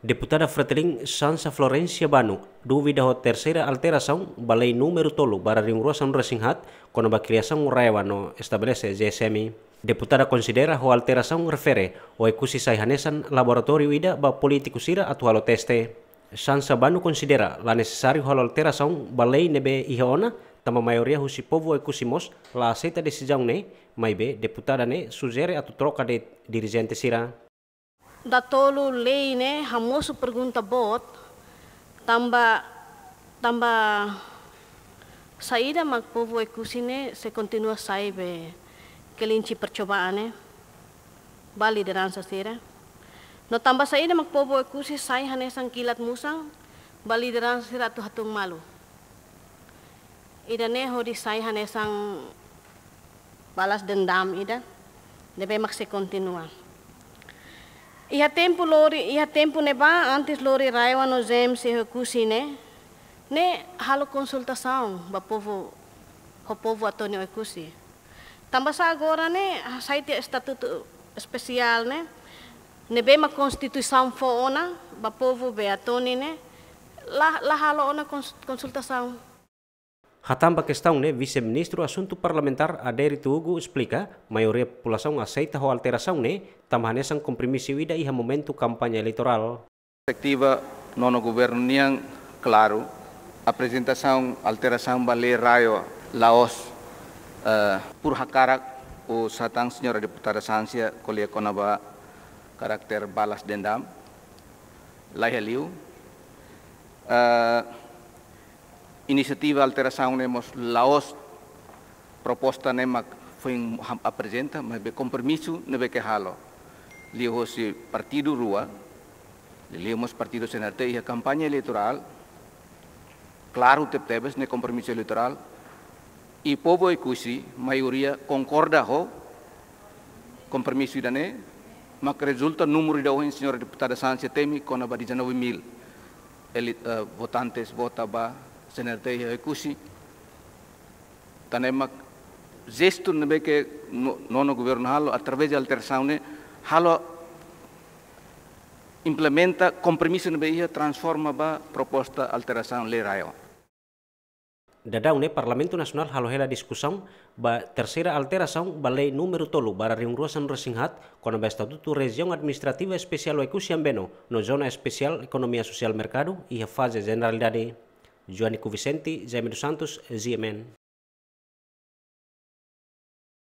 Deputada Fretelim Sansa Florencia Banu do vida terceira alteração da lei número tolo para rigorosa resinhat kono a criação raiva no estabelece GSM. Deputada considera altera alteração refere o ekusi saihanesan laboratorio ida ba ira atu halo teste. Sansa Banu considera la necessario halo alteração da balai nebe ihaona tama maioria husi povo mos la aceita decisão ne, maibe be deputada ne sugere atu troca de dirigente sira da tolu ne hamoso pergunta bot tamba tamba saída makpovo kusine se continua saibe kelinci percobaan ne bali ransa sira no tamba saída makpovo kusi sai hanesang kilat musang bali ransa sira tu hatung malu ida ne hori sai sang balas dendam ida debe mak se continua Ia tempo lori, ia tempo ne ba antes lori raiwa no zem se ho kusi e ne. Ne halo konsultasaun ba povo ho povo atoni o kusi. Tamba sa agora ne saite estatuto especial ne. Ne be ma konstitusaun fo ona ba povo be atoni ne. La la halo ona konsultasaun. Cons Hatam Pakistan ne vice-ministro asunto parlamentar Adair Tugu explica, maioria populasaun aceita ho alterasaun ne tamane sang kompromisi wida iha momento kampanye eleitoral. Perspektiva nono governo yang claro, apresentação alterasaun bale raio Laos uh, eh, por hakarak o satang senhora deputada sansia kolia konaba karakter balas dendam. Laihaliu. Uh, eh, Iniciativa Alteración, la laos propuesta nema foi um apresenta mas compromiso compromisso nebe que halo liho si partido rua el partido senarte y la campaña electoral, claro te ne compromiso electoral, y povo y e cusi maioria concorda ho compromisso dane que resulta número de hoy señora deputada Sánchez Temi con 19 mil eh, votantes votaba. συνεργασία ακούσει τα νέμα ζέστουν με και νόνο κουβέρνο άλλο ατραβέζει αλτερσάουνε halo implementa compromisso na Bahia transforma ba proposta alteração lei raio. Dadau ne Parlamento Nasional halohela discussão ba terceira alteração ba lei número tolo para reungruasan resinghat kono ba estatuto região administrativa especial o Ecusian Beno no zona especial economia social mercado e fase generalidade Joanico Vicente, Jaime dos Santos, ZMN.